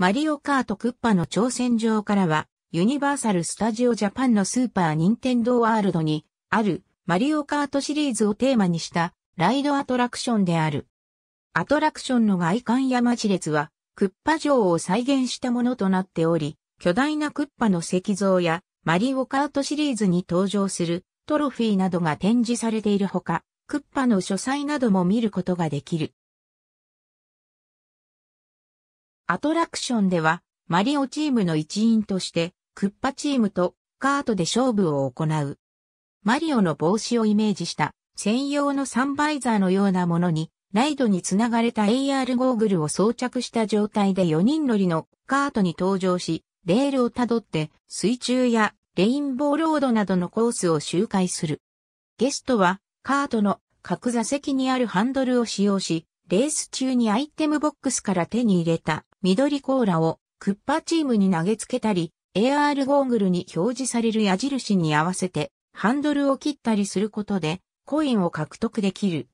マリオカートクッパの挑戦状からは、ユニバーサル・スタジオ・ジャパンのスーパー・ニンテンドー・ワールドに、ある、マリオカートシリーズをテーマにした、ライドアトラクションである。アトラクションの外観や街列は、クッパ城を再現したものとなっており、巨大なクッパの石像や、マリオカートシリーズに登場するトロフィーなどが展示されているほか、クッパの書斎なども見ることができる。アトラクションでは、マリオチームの一員として、クッパチームとカートで勝負を行う。マリオの帽子をイメージした専用のサンバイザーのようなものに、ライドにつながれた AR ゴーグルを装着した状態で4人乗りのカートに登場し、レールをたどって水中やレインボーロードなどのコースを周回する。ゲストはカートの各座席にあるハンドルを使用し、レース中にアイテムボックスから手に入れた緑コーラをクッパチームに投げつけたり、AR ゴーグルに表示される矢印に合わせてハンドルを切ったりすることでコインを獲得できる。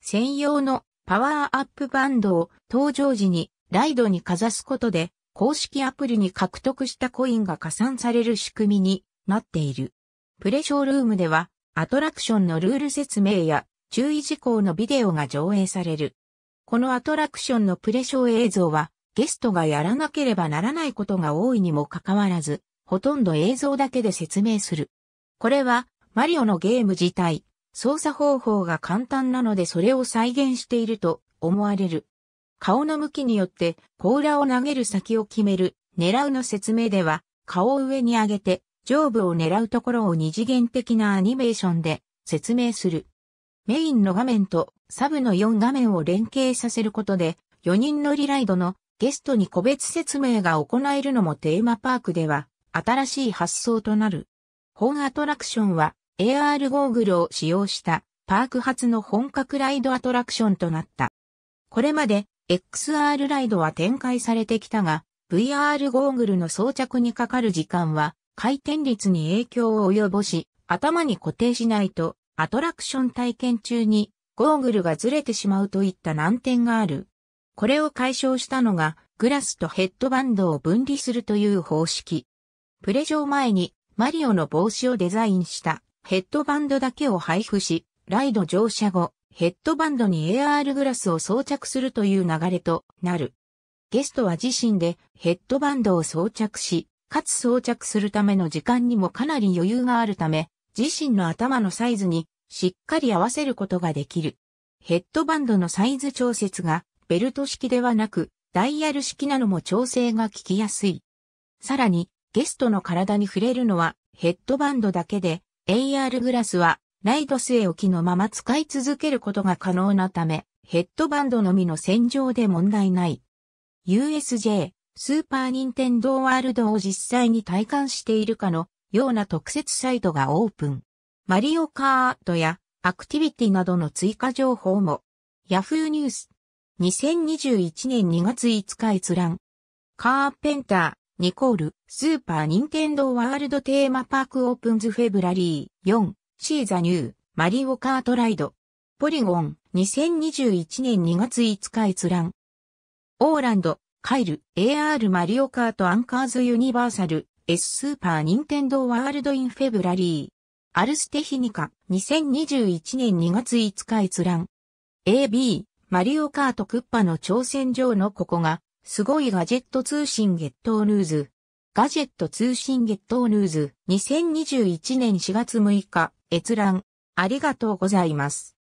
専用のパワーアップバンドを登場時にライドにかざすことで公式アプリに獲得したコインが加算される仕組みになっている。プレショールームではアトラクションのルール説明や注意事項のビデオが上映される。このアトラクションのプレショー映像はゲストがやらなければならないことが多いにもかかわらず、ほとんど映像だけで説明する。これは、マリオのゲーム自体、操作方法が簡単なのでそれを再現していると思われる。顔の向きによって甲羅を投げる先を決める狙うの説明では顔を上に上げて上部を狙うところを二次元的なアニメーションで説明する。メインの画面とサブの4画面を連携させることで4人乗りライドのゲストに個別説明が行えるのもテーマパークでは新しい発想となる。本アトラクションは AR ゴーグルを使用したパーク初の本格ライドアトラクションとなった。これまで XR ライドは展開されてきたが VR ゴーグルの装着にかかる時間は回転率に影響を及ぼし頭に固定しないとアトラクション体験中にゴーグルがずれてしまうといった難点がある。これを解消したのが、グラスとヘッドバンドを分離するという方式。プレ上前に、マリオの帽子をデザインしたヘッドバンドだけを配布し、ライド乗車後、ヘッドバンドに AR グラスを装着するという流れとなる。ゲストは自身でヘッドバンドを装着し、かつ装着するための時間にもかなり余裕があるため、自身の頭のサイズにしっかり合わせることができる。ヘッドバンドのサイズ調節がベルト式ではなく、ダイヤル式なのも調整が効きやすい。さらに、ゲストの体に触れるのはヘッドバンドだけで、AR グラスはライド据え置きのまま使い続けることが可能なため、ヘッドバンドのみの洗浄で問題ない。USJ、スーパーニンテンドーワールドを実際に体感しているかのような特設サイトがオープン。マリオカートやアクティビティなどの追加情報も Yahoo ニュース2021年2月5日閲覧。カーペンター、ニコール、スーパー・ニンテンドー・ワールド・テーマ・パーク・オープンズ・フェブラリー4、シーザ・ニュー、マリオ・カート・ライド。ポリゴン、2021年2月5日閲覧。オーランド、カイル、AR マリオカートアンカーズユニバーサル、S スーパーニンテンドーワールドインフェブラリー。アルステヒニカ、2021年2月5日閲覧。AB、マリオカートクッパの挑戦状のここが、すごいガジェット通信ゲットーヌーズ。ガジェット通信ゲットーヌーズ2021年4月6日閲覧ありがとうございます。